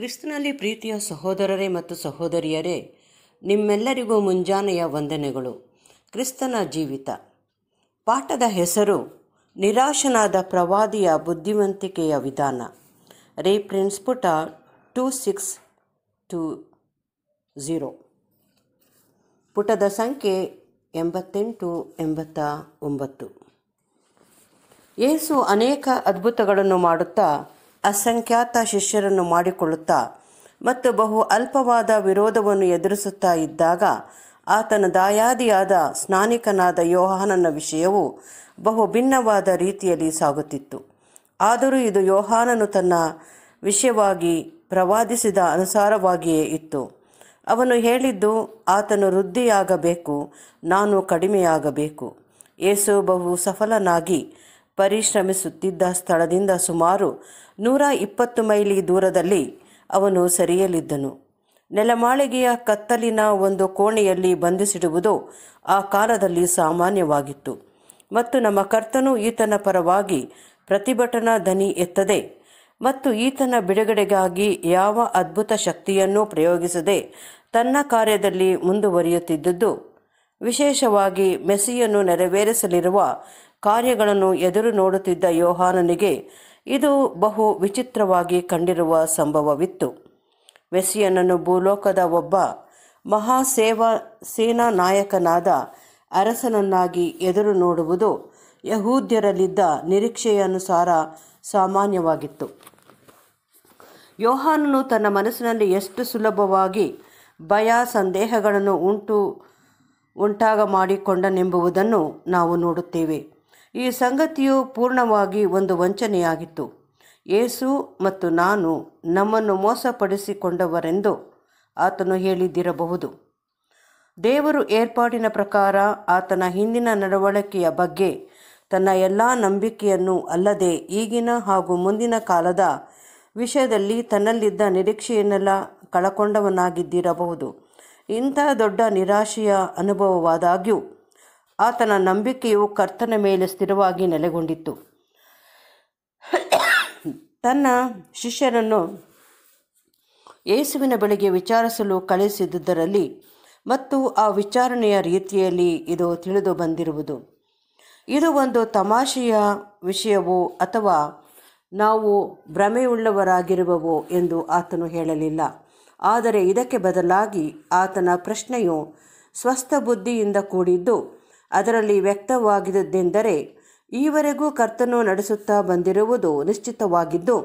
ಕ್ರಿಸ್ತನಲ್ಲಿ ಪ್ರೀತಿಯ ಸಹೋದರರೇ ಮತ್ತು ಸಹೋದರಿಯರೇ ನಿಮ್ಮೆಲ್ಲರಿಗೂ ಮುಂಜಾನೆಯ ವಂದನೆಗಳು ಕ್ರಿಸ್ತನ ಜೀವಿತ ಪಾಠದ ಹೆಸರು ನಿರಾಶನಾದ ಪ್ರವಾದಿಯ ಬುದ್ಧಿವಂತಿಕೆಯ ವಿಧಾನ ರೇ ಪ್ರಿನ್ಸ್ಪುಟ ಟೂ ಸಿಕ್ಸ್ ಟು ಝೀರೋ ಪುಟದ ಸಂಖ್ಯೆ ಎಂಬತ್ತೆಂಟು ಎಂಬತ್ತ ಒಂಬತ್ತು ಯೇಸು ಅನೇಕ ಅದ್ಭುತಗಳನ್ನು ಮಾಡುತ್ತಾ ಅಸಂಖ್ಯಾತ ಶಿಷ್ಯರನ್ನು ಮಾಡಿಕೊಳ್ಳುತ್ತಾ ಮತ್ತು ಬಹು ಅಲ್ಪವಾದ ವಿರೋಧವನ್ನು ಎದುರಿಸುತ್ತಾ ಇದ್ದಾಗ ಆತನ ದಾಯಾದಿಯಾದ ಸ್ನಾನಿಕನಾದ ಯೋಹಾನನ ವಿಷಯವು ಬಹು ಭಿನ್ನವಾದ ರೀತಿಯಲ್ಲಿ ಸಾಗುತ್ತಿತ್ತು ಆದರೂ ಇದು ಯೋಹಾನನು ತನ್ನ ವಿಷಯವಾಗಿ ಪ್ರವಾದಿಸಿದ ಅನುಸಾರವಾಗಿಯೇ ಇತ್ತು ಅವನು ಹೇಳಿದ್ದು ಆತನು ವೃದ್ಧಿಯಾಗಬೇಕು ನಾನು ಕಡಿಮೆಯಾಗಬೇಕು ಏಸು ಬಹು ಸಫಲನಾಗಿ ಪರಿಶ್ರಮಿಸುತ್ತಿದ್ದ ಸ್ಥಳದಿಂದ ಸುಮಾರು ನೂರ ಇಪ್ಪತ್ತು ಮೈಲಿ ದೂರದಲ್ಲಿ ಅವನು ಸರಿಯಲಿದ್ದನು ನೆಲಮಾಳಿಗೆಯ ಕತ್ತಲಿನ ಒಂದು ಕೋಣೆಯಲ್ಲಿ ಬಂಧಿಸಿಡುವುದು ಆ ಕಾಲದಲ್ಲಿ ಸಾಮಾನ್ಯವಾಗಿತ್ತು ಮತ್ತು ನಮ್ಮ ಕರ್ತನು ಈತನ ಪರವಾಗಿ ಪ್ರತಿಭಟನಾ ಧ್ವನಿ ಎತ್ತದೆ ಮತ್ತು ಈತನ ಬಿಡುಗಡೆಗಾಗಿ ಯಾವ ಅದ್ಭುತ ಶಕ್ತಿಯನ್ನೂ ಪ್ರಯೋಗಿಸದೆ ತನ್ನ ಕಾರ್ಯದಲ್ಲಿ ಮುಂದುವರಿಯುತ್ತಿದ್ದುದು ವಿಶೇಷವಾಗಿ ಮೆಸ್ಸಿಯನ್ನು ನೆರವೇರಿಸಲಿರುವ ಕಾರ್ಯಗಳನ್ನು ಎದುರು ನೋಡುತ್ತಿದ್ದ ಯೋಹಾನನಿಗೆ ಇದು ಬಹು ವಿಚಿತ್ರವಾಗಿ ಕಂಡಿರುವ ಸಂಭವವಿತ್ತು ವೆಸಿಯನನ್ನು ಭೂಲೋಕದ ಒಬ್ಬ ಮಹಾಸೇವಾ ಸೇನಾ ನಾಯಕನಾದ ಅರಸನನ್ನಾಗಿ ಎದುರು ನೋಡುವುದು ಯಹೂದ್ಯರಲ್ಲಿದ್ದ ನಿರೀಕ್ಷೆಯನುಸಾರ ಸಾಮಾನ್ಯವಾಗಿತ್ತು ಯೋಹಾನನು ತನ್ನ ಮನಸ್ಸಿನಲ್ಲಿ ಎಷ್ಟು ಸುಲಭವಾಗಿ ಭಯ ಸಂದೇಹಗಳನ್ನು ಉಂಟು ಉಂಟಾಗ ಮಾಡಿಕೊಂಡನೆಂಬುವುದನ್ನು ನಾವು ನೋಡುತ್ತೇವೆ ಈ ಸಂಗತಿಯು ಪೂರ್ಣವಾಗಿ ಒಂದು ವಂಚನೆಯಾಗಿತ್ತು ಏಸು ಮತ್ತು ನಾನು ನಮ್ಮನ್ನು ಮೋಸಪಡಿಸಿಕೊಂಡವರೆಂದು ಆತನು ಹೇಳಿದ್ದಿರಬಹುದು ದೇವರು ಏರ್ಪಾಡಿನ ಪ್ರಕಾರ ಆತನ ಹಿಂದಿನ ನಡವಳಿಕೆಯ ಬಗ್ಗೆ ತನ್ನ ಎಲ್ಲ ನಂಬಿಕೆಯನ್ನು ಅಲ್ಲದೆ ಈಗಿನ ಹಾಗೂ ಮುಂದಿನ ಕಾಲದ ವಿಷಯದಲ್ಲಿ ತನ್ನಲ್ಲಿದ್ದ ನಿರೀಕ್ಷೆಯನ್ನೆಲ್ಲ ಕಳಕೊಂಡವನಾಗಿದ್ದಿರಬಹುದು ಇಂಥ ದೊಡ್ಡ ನಿರಾಶೆಯ ಅನುಭವವಾದಾಗ್ಯೂ ಆತನ ನಂಬಿಕೆಯು ಕರ್ತನ ಮೇಲೆ ಸ್ಥಿರವಾಗಿ ನೆಲೆಗೊಂಡಿತ್ತು ತನ್ನ ಶಿಷ್ಯರನ್ನು ಯೇಸುವಿನ ಬಳಿಗೆ ವಿಚಾರಿಸಲು ಕಳಿಸಿದ್ದುದರಲ್ಲಿ ಮತ್ತು ಆ ವಿಚಾರಣೆಯ ರೀತಿಯಲ್ಲಿ ಇದು ತಿಳಿದು ಬಂದಿರುವುದು ಇದು ಒಂದು ತಮಾಷೆಯ ವಿಷಯವೋ ಅಥವಾ ನಾವು ಭ್ರಮೆಯುಳ್ಳವರಾಗಿರುವವೋ ಎಂದು ಆತನು ಹೇಳಲಿಲ್ಲ ಆದರೆ ಇದಕ್ಕೆ ಬದಲಾಗಿ ಆತನ ಪ್ರಶ್ನೆಯು ಸ್ವಸ್ಥ ಬುದ್ಧಿಯಿಂದ ಕೂಡಿದ್ದು ಅದರಲ್ಲಿ ವ್ಯಕ್ತವಾಗಿದ್ದೆಂದರೆ ಈವರೆಗೂ ಕರ್ತನು ನಡೆಸುತ್ತಾ ಬಂದಿರುವುದು ನಿಶ್ಚಿತವಾಗಿದ್ದು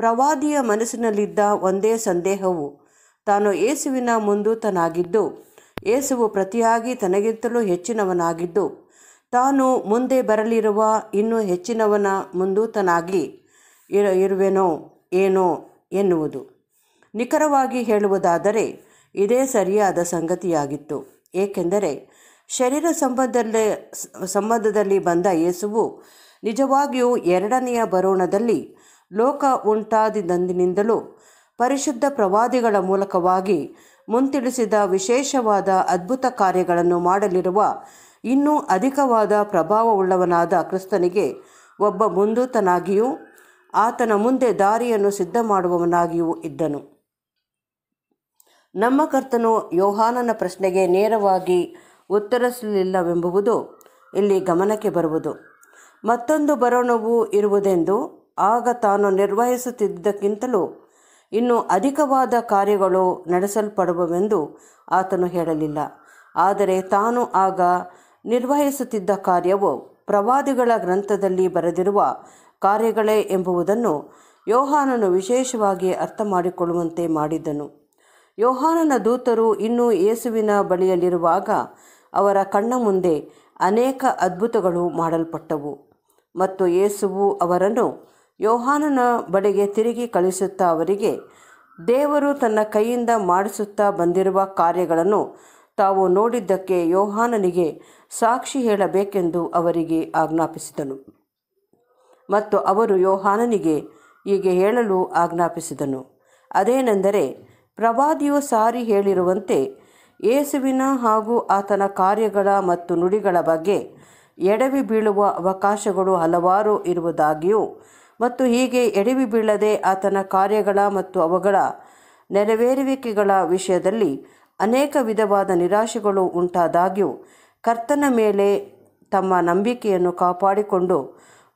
ಪ್ರವಾದಿಯ ಮನಸ್ಸಿನಲ್ಲಿದ್ದ ಒಂದೇ ಸಂದೇಹವು ತಾನು ಏಸುವಿನ ಮುಂದೂತನಾಗಿದ್ದು ಏಸುವು ಪ್ರತಿಯಾಗಿ ತನಗಿಂತಲೂ ಹೆಚ್ಚಿನವನಾಗಿದ್ದು ತಾನು ಮುಂದೆ ಬರಲಿರುವ ಇನ್ನೂ ಹೆಚ್ಚಿನವನ ಮುಂದೂತನಾಗಿ ಇರ ಇರುವೆನೋ ಏನೋ ಎನ್ನುವುದು ನಿಖರವಾಗಿ ಹೇಳುವುದಾದರೆ ಇದೇ ಸರಿಯಾದ ಸಂಗತಿಯಾಗಿತ್ತು ಏಕೆಂದರೆ ಶರೀರ ಸಂಬಂಧದಲ್ಲಿ ಸಂಬಂಧದಲ್ಲಿ ಬಂದ ಯೇಸುವು ನಿಜವಾಗಿಯೂ ಎರಡನೆಯ ಬರೋಣದಲ್ಲಿ ಲೋಕ ಉಂಟಾದಿನಿಂದಲೂ ಪರಿಶುದ್ಧ ಪ್ರವಾದಿಗಳ ಮೂಲಕವಾಗಿ ಮುಂತಿಳಿಸಿದ ವಿಶೇಷವಾದ ಅದ್ಭುತ ಕಾರ್ಯಗಳನ್ನು ಮಾಡಲಿರುವ ಇನ್ನೂ ಅಧಿಕವಾದ ಪ್ರಭಾವವುಳ್ಳವನಾದ ಕ್ರಿಸ್ತನಿಗೆ ಒಬ್ಬ ಮುಂದೂತನಾಗಿಯೂ ಆತನ ಮುಂದೆ ದಾರಿಯನ್ನು ಸಿದ್ಧ ಮಾಡುವವನಾಗಿಯೂ ಇದ್ದನು ನಮ್ಮ ಕರ್ತನು ಯೋಹಾನನ ಪ್ರಶ್ನೆಗೆ ನೇರವಾಗಿ ಉತ್ತರಿಸಲಿಲ್ಲವೆಂಬುವುದು ಇಲ್ಲಿ ಗಮನಕ್ಕೆ ಬರುವುದು ಮತ್ತೊಂದು ಬರೋಣವು ಇರುವುದೆಂದು ಆಗ ತಾನು ನಿರ್ವಹಿಸುತ್ತಿದ್ದಕ್ಕಿಂತಲೂ ಇನ್ನು ಅಧಿಕವಾದ ಕಾರ್ಯಗಳು ನಡೆಸಲ್ಪಡುವವೆಂದು ಆತನು ಹೇಳಲಿಲ್ಲ ಆದರೆ ತಾನು ಆಗ ನಿರ್ವಹಿಸುತ್ತಿದ್ದ ಕಾರ್ಯವು ಪ್ರವಾದಿಗಳ ಗ್ರಂಥದಲ್ಲಿ ಬರೆದಿರುವ ಕಾರ್ಯಗಳೇ ಎಂಬುದನ್ನು ಯೋಹಾನನು ವಿಶೇಷವಾಗಿ ಅರ್ಥ ಮಾಡಿಕೊಳ್ಳುವಂತೆ ಮಾಡಿದ್ದನು ಯೋಹಾನನ ದೂತರು ಇನ್ನೂ ಯೇಸುವಿನ ಬಳಿಯಲ್ಲಿರುವಾಗ ಅವರ ಕಣ್ಣ ಮುಂದೆ ಅನೇಕ ಅದ್ಭುತಗಳು ಮಾಡಲ್ಪಟ್ಟವು ಮತ್ತು ಯೇಸುವು ಅವರನ್ನು ಯೋಹಾನನ ಬಳಿಗೆ ತಿರುಗಿ ಕಳಿಸುತ್ತಾ ಅವರಿಗೆ ದೇವರು ತನ್ನ ಕೈಯಿಂದ ಮಾಡಿಸುತ್ತಾ ಬಂದಿರುವ ಕಾರ್ಯಗಳನ್ನು ತಾವು ನೋಡಿದ್ದಕ್ಕೆ ಯೋಹಾನನಿಗೆ ಸಾಕ್ಷಿ ಹೇಳಬೇಕೆಂದು ಅವರಿಗೆ ಆಜ್ಞಾಪಿಸಿದನು ಮತ್ತು ಅವರು ಯೋಹಾನನಿಗೆ ಹೀಗೆ ಹೇಳಲು ಆಜ್ಞಾಪಿಸಿದನು ಅದೇನೆಂದರೆ ಪ್ರವಾದಿಯು ಸಾರಿ ಹೇಳಿರುವಂತೆ ಯೇಸುವಿನ ಹಾಗೂ ಆತನ ಕಾರ್ಯಗಳ ಮತ್ತು ನುಡಿಗಳ ಬಗ್ಗೆ ಎಡವಿ ಬೀಳುವ ಅವಕಾಶಗಳು ಹಲವಾರು ಇರುವುದಾಗಿಯೂ ಮತ್ತು ಹೀಗೆ ಎಡವಿ ಬೀಳದೆ ಆತನ ಕಾರ್ಯಗಳ ಮತ್ತು ಅವುಗಳ ನೆರವೇರುವಿಕೆಗಳ ವಿಷಯದಲ್ಲಿ ಅನೇಕ ವಿಧವಾದ ನಿರಾಶೆಗಳು ಉಂಟಾದಾಗ್ಯೂ ಕರ್ತನ ಮೇಲೆ ತಮ್ಮ ನಂಬಿಕೆಯನ್ನು ಕಾಪಾಡಿಕೊಂಡು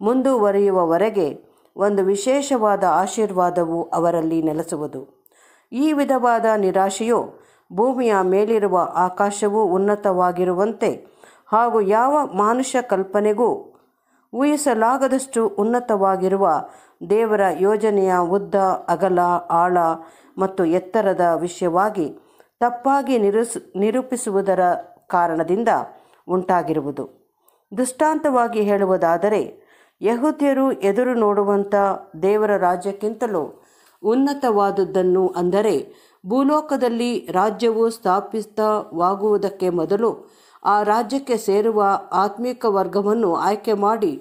ಮುಂದುವರಿಯುವವರೆಗೆ ಒಂದು ವಿಶೇಷವಾದ ಆಶೀರ್ವಾದವು ಅವರಲ್ಲಿ ನೆಲೆಸುವುದು ಈ ವಿಧವಾದ ನಿರಾಶೆಯು ಭೂಮಿಯ ಮೇಲಿರುವ ಆಕಾಶವು ಉನ್ನತವಾಗಿರುವಂತೆ ಹಾಗೂ ಯಾವ ಮಾನುಷ ಕಲ್ಪನೆಗೂ ಊಹಿಸಲಾಗದಷ್ಟು ಉನ್ನತವಾಗಿರುವ ದೇವರ ಯೋಜನೆಯ ಉದ್ದ ಅಗಲ ಆಳ ಮತ್ತು ಎತ್ತರದ ವಿಷಯವಾಗಿ ತಪ್ಪಾಗಿ ನಿರೂಸ್ ನಿರೂಪಿಸುವುದರ ಕಾರಣದಿಂದ ಉಂಟಾಗಿರುವುದು ದೃಷ್ಟಾಂತವಾಗಿ ಹೇಳುವುದಾದರೆ ಯಹೂದ್ಯರು ಎದುರು ನೋಡುವಂಥ ದೇವರ ರಾಜ್ಯಕ್ಕಿಂತಲೂ ಉನ್ನತವಾದುದನ್ನು ಅಂದರೆ ಭೂಲೋಕದಲ್ಲಿ ರಾಜ್ಯವು ಸ್ಥಾಪಿತವಾಗುವುದಕ್ಕೆ ಮೊದಲು ಆ ರಾಜ್ಯಕ್ಕೆ ಸೇರುವ ಆತ್ಮಿಕ ವರ್ಗವನ್ನು ಆಯ್ಕೆ ಮಾಡಿ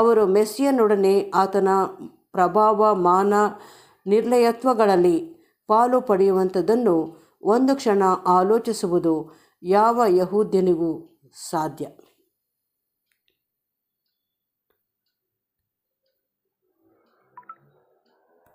ಅವರು ಮೆಸ್ಸಿಯನ್ನೊಡನೆ ಆತನ ಪ್ರಭಾವ ಮಾನ ನಿರ್ಲಯತ್ವಗಳಲ್ಲಿ ಪಾಲು ಪಡೆಯುವಂಥದ್ದನ್ನು ಒಂದು ಕ್ಷಣ ಆಲೋಚಿಸುವುದು ಯಾವ ಯಹೂದ್ಯನಿಗೂ ಸಾಧ್ಯ